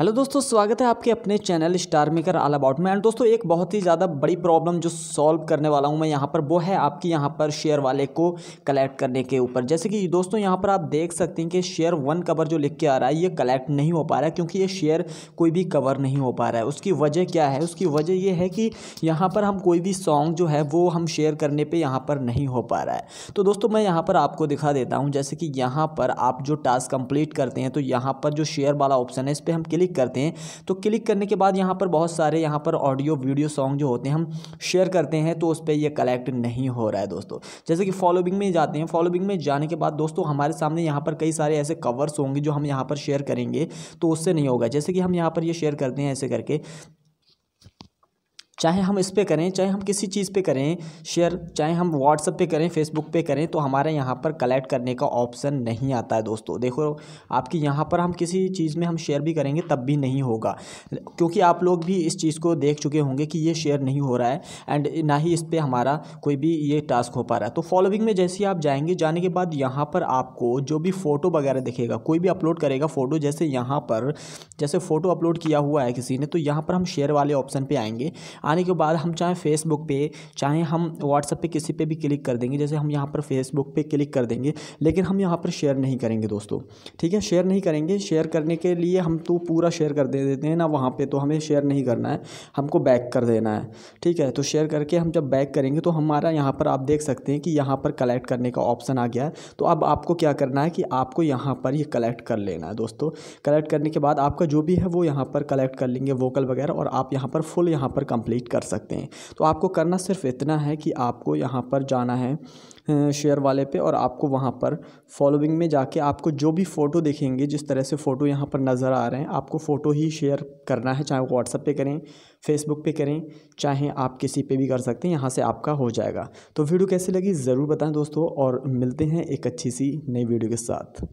hello दोस्तों स्वागत है आपके अपने channel Star Maker all about में एंड दोस्तों एक बहुत ही ज़्यादा बड़ी प्रॉब्लम जो सॉल्व करने वाला हूं मैं यहां पर वो है आपकी यहां पर शेयर वाले को कलेक्ट करने के ऊपर जैसे कि दोस्तों यहां पर आप देख सकते हैं कि शेयर वन कवर जो लिख के आ रहा है ये कलेक्ट नहीं हो पा रहा है क्योंकि ये शेयर कोई भी कवर नहीं हो पा रहा है उसकी वजह क्या है उसकी वजह यह है कि यहाँ पर हम कोई भी सॉन्ग जो है वो हम शेयर करने पर यहाँ पर नहीं हो पा रहा है तो दोस्तों मैं यहाँ पर आपको दिखा देता हूँ जैसे कि यहाँ पर आप जो टास्क कंप्लीट करते हैं तो यहाँ पर जो शेयर वाला ऑप्शन है इस पर हम क्लिक क्लिक करते हैं तो क्लिक करने के बाद यहाँ पर बहुत सारे यहाँ पर ऑडियो वीडियो सॉन्ग जो होते हैं हम शेयर करते हैं तो उस पर यह कलेक्ट नहीं हो रहा है दोस्तों जैसे कि फॉलोबिंग में जाते हैं फॉलोबिंग में जाने के बाद दोस्तों हमारे सामने यहाँ पर कई सारे ऐसे कवर्स होंगे जो हम यहाँ पर शेयर करेंगे तो उससे नहीं होगा जैसे कि हम यहाँ पर ये शेयर करते हैं ऐसे करके चाहे हम इस पर करें चाहे हम किसी चीज़ पे करें शेयर चाहे हम व्हाट्सअप पे करें फेसबुक पे करें तो हमारे यहाँ पर कलेक्ट करने का ऑप्शन नहीं आता है दोस्तों देखो आपकी यहाँ पर हम किसी चीज़ में हम शेयर भी करेंगे तब भी नहीं होगा क्योंकि आप लोग भी इस चीज़ को देख चुके होंगे कि ये शेयर नहीं हो रहा है एंड ना ही इस पर हमारा कोई भी ये टास्क हो पा रहा है तो फॉलोविंग में जैसे ही आप जाएंगे जाने के बाद यहाँ पर आपको जो भी फ़ोटो वगैरह दिखेगा कोई भी अपलोड करेगा फ़ोटो जैसे यहाँ पर जैसे फ़ोटो अपलोड किया हुआ है किसी ने तो यहाँ पर हम शेयर वाले ऑप्शन पर आएंगे आने के बाद हम चाहे फेसबुक पे चाहे हम व्हाट्सएप पे किसी पे भी क्लिक कर देंगे जैसे हम यहाँ पर फेसबुक पे क्लिक कर देंगे लेकिन हम यहाँ पर शेयर नहीं करेंगे दोस्तों ठीक है शेयर नहीं करेंगे शेयर करने के लिए हम तो पूरा शेयर कर दे देते हैं ना वहाँ पर तो हमें शेयर नहीं करना है हमको बैक कर देना है ठीक है तो शेयर करके हम जब बैक करेंगे तो हमारा यहाँ पर आप देख सकते हैं कि यहाँ पर कलेक्ट करने का ऑप्शन आ गया है तो अब आपको क्या करना है कि आपको यहाँ पर ये कलेक्ट कर लेना है दोस्तों कलेक्ट करने के बाद आपका जो भी है वो यहाँ पर कलेक्ट कर लेंगे वोकल वगैरह और आप यहाँ पर फुल यहाँ पर कंप्लीट कंप्लीट कर सकते हैं तो आपको करना सिर्फ इतना है कि आपको यहाँ पर जाना है शेयर वाले पे और आपको वहाँ पर फॉलोइंग में जाके आपको जो भी फ़ोटो देखेंगे जिस तरह से फ़ोटो यहाँ पर नज़र आ रहे हैं आपको फ़ोटो ही शेयर करना है चाहे व्हाट्सअप पे करें फेसबुक पे करें चाहे आप किसी पे भी कर सकते हैं यहाँ से आपका हो जाएगा तो वीडियो कैसी लगी ज़रूर बताएं दोस्तों और मिलते हैं एक अच्छी सी नई वीडियो के साथ